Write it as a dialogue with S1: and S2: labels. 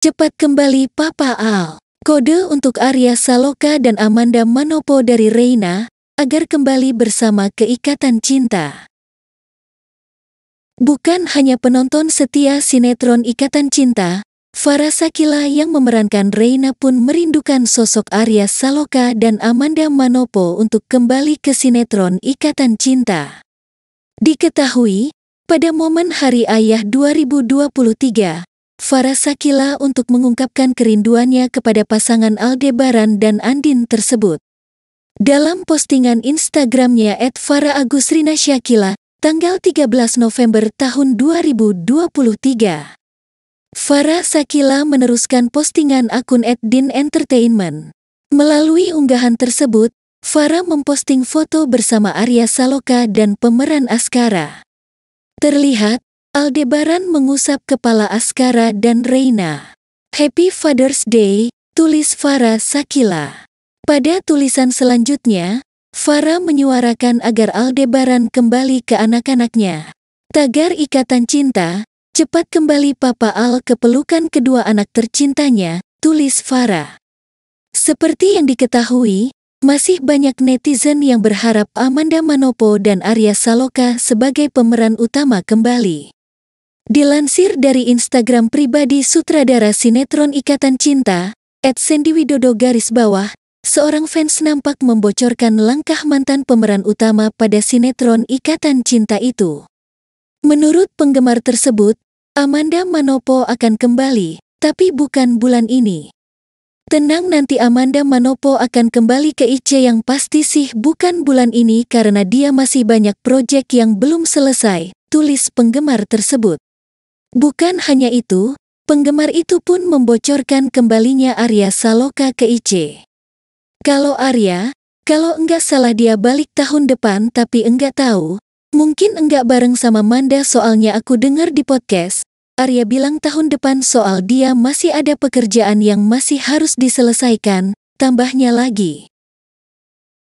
S1: Cepat kembali Papa Al. Kode untuk Arya Saloka dan Amanda Manopo dari Reina agar kembali bersama keikatan cinta. Bukan hanya penonton setia sinetron Ikatan Cinta, Farah Sakila yang memerankan Reina pun merindukan sosok Arya Saloka dan Amanda Manopo untuk kembali ke sinetron Ikatan Cinta. Diketahui, pada momen Hari Ayah 2023, Farah Sakila untuk mengungkapkan kerinduannya kepada pasangan Aldebaran dan Andin tersebut. Dalam postingan Instagramnya at Farah Agus Rina Syakila, tanggal 13 November tahun 2023. Farah Sakila meneruskan postingan akun at Din Entertainment. Melalui unggahan tersebut, Farah memposting foto bersama Arya Saloka dan pemeran Askara. Terlihat, Aldebaran mengusap kepala Askara dan Reina. Happy Father's Day, tulis Farah Sakila. Pada tulisan selanjutnya, Farah menyuarakan agar Aldebaran kembali ke anak-anaknya. Tagar ikatan cinta, cepat kembali Papa Al ke pelukan kedua anak tercintanya, tulis Farah. Seperti yang diketahui, masih banyak netizen yang berharap Amanda Manopo dan Arya Saloka sebagai pemeran utama kembali. Dilansir dari Instagram pribadi sutradara sinetron Ikatan Cinta, at Sandy Widodo garis bawah, seorang fans nampak membocorkan langkah mantan pemeran utama pada sinetron Ikatan Cinta itu. Menurut penggemar tersebut, Amanda Manopo akan kembali, tapi bukan bulan ini. Tenang nanti Amanda Manopo akan kembali ke IC yang pasti sih bukan bulan ini karena dia masih banyak proyek yang belum selesai, tulis penggemar tersebut. Bukan hanya itu, penggemar itu pun membocorkan kembalinya Arya Saloka ke IC. Kalau Arya, kalau enggak salah dia balik tahun depan tapi enggak tahu, mungkin enggak bareng sama Manda soalnya aku dengar di podcast, Arya bilang tahun depan soal dia masih ada pekerjaan yang masih harus diselesaikan, tambahnya lagi.